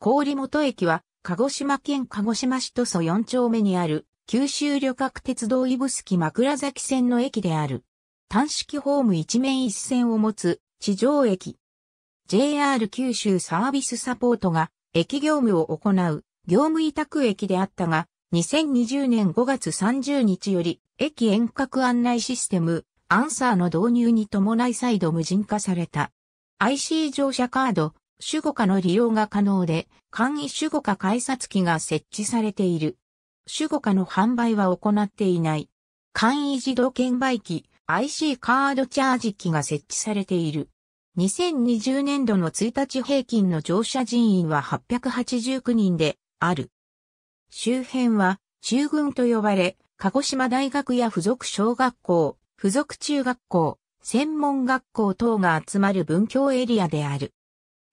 郡本駅は、鹿児島県鹿児島市都そ4丁目にある、九州旅客鉄道指宿枕崎線の駅である。単式ホーム一面一線を持つ、地上駅。JR 九州サービスサポートが、駅業務を行う、業務委託駅であったが、2020年5月30日より、駅遠隔案内システム、アンサーの導入に伴い再度無人化された。IC 乗車カード、守護化の利用が可能で、簡易守護化改札機が設置されている。守護化の販売は行っていない。簡易自動券売機 IC カードチャージ機が設置されている。2020年度の1日平均の乗車人員は889人である。周辺は中軍と呼ばれ、鹿児島大学や付属小学校、付属中学校、専門学校等が集まる文教エリアである。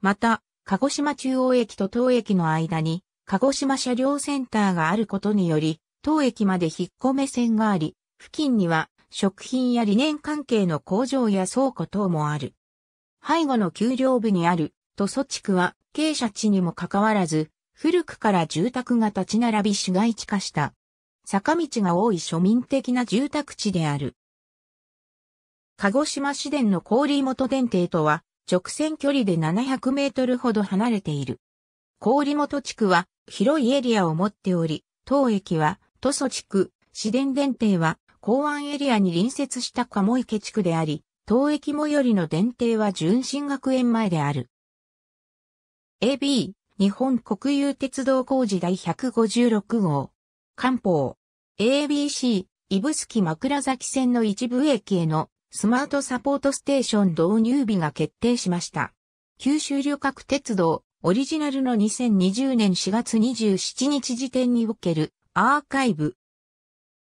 また、鹿児島中央駅と当駅の間に、鹿児島車両センターがあることにより、当駅まで引っ込め線があり、付近には食品や理念関係の工場や倉庫等もある。背後の丘陵部にある塗蘇地区は傾斜地にもかかわらず、古くから住宅が立ち並び市街地化した。坂道が多い庶民的な住宅地である。鹿児島市電の氷元電停とは、直線距離で700メートルほど離れている。郡本地区は広いエリアを持っており、当駅は都祖地区、市電電停は港湾エリアに隣接した鴨池地区であり、当駅最寄りの電停は純真学園前である。AB、日本国有鉄道工事第156号。官報。ABC、スキ枕崎線の一部駅へのスマートサポートステーション導入日が決定しました。九州旅客鉄道オリジナルの2020年4月27日時点におけるアーカイブ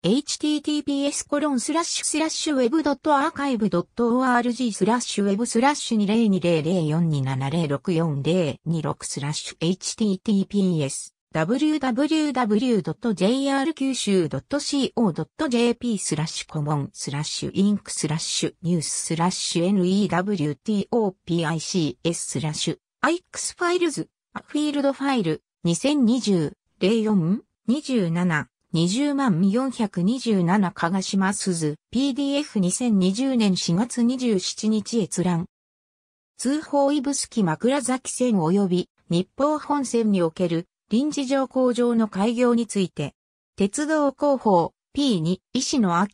https コロンスラッシュスラッシュウェブドットアーカイブドット org スラッシュウェブスラッシュ2 0 2 0 0 4 2 7 0 6 4 0 2 6スラッシュ https www.jrkyushu.co.jp スラッシュコモンスラッシュインクスラッシュニューススラッシュ newtopics スラッシュ ix ファイルズフィールドファイル2020 04 27 20万427加賀島鈴 PDF2020 年4月27日閲覧通報イブスキ枕崎線及び日報本線における臨時乗降場の開業について、鉄道広報 P2 石野明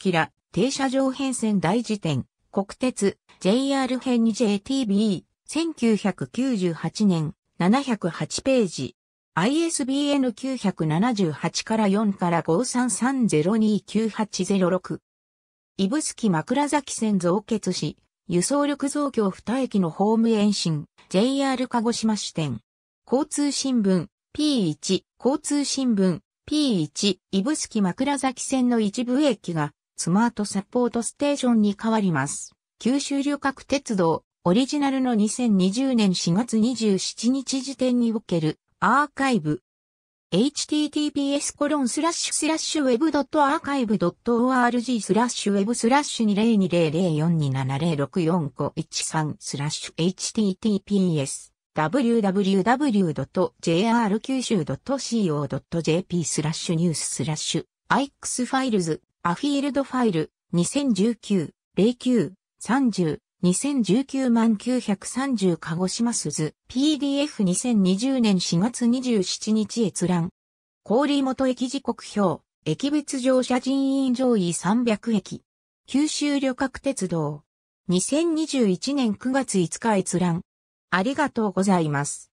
停車場変遷大辞典国鉄 JR 編 JTB 1998年708ページ ISBN 978から4から5330298060スキ枕崎線増結し輸送力増強2駅のホーム延伸 JR 鹿児島支店交通新聞 P1、交通新聞、P1、イブスキ枕崎線の一部駅が、スマートサポートステーションに変わります。九州旅客鉄道、オリジナルの2020年4月27日時点における、アーカイブ。https コロンスラッシュスラッシュウェブドットアーカイブドット org スラッシュウェブスラッシュ2 0 2 0 0 4 2 7 0 6 4 5 1 3スラッシュ https w w w j r q y s h u c o j p スラッシュニューススラッシュ ix ファイルズアフィールドファイル2019 09 30 2019 930鹿児島鈴 PDF2020 年4月27日閲覧郡本駅時刻表駅別乗車人員上位300駅九州旅客鉄道2021年9月5日閲覧ありがとうございます。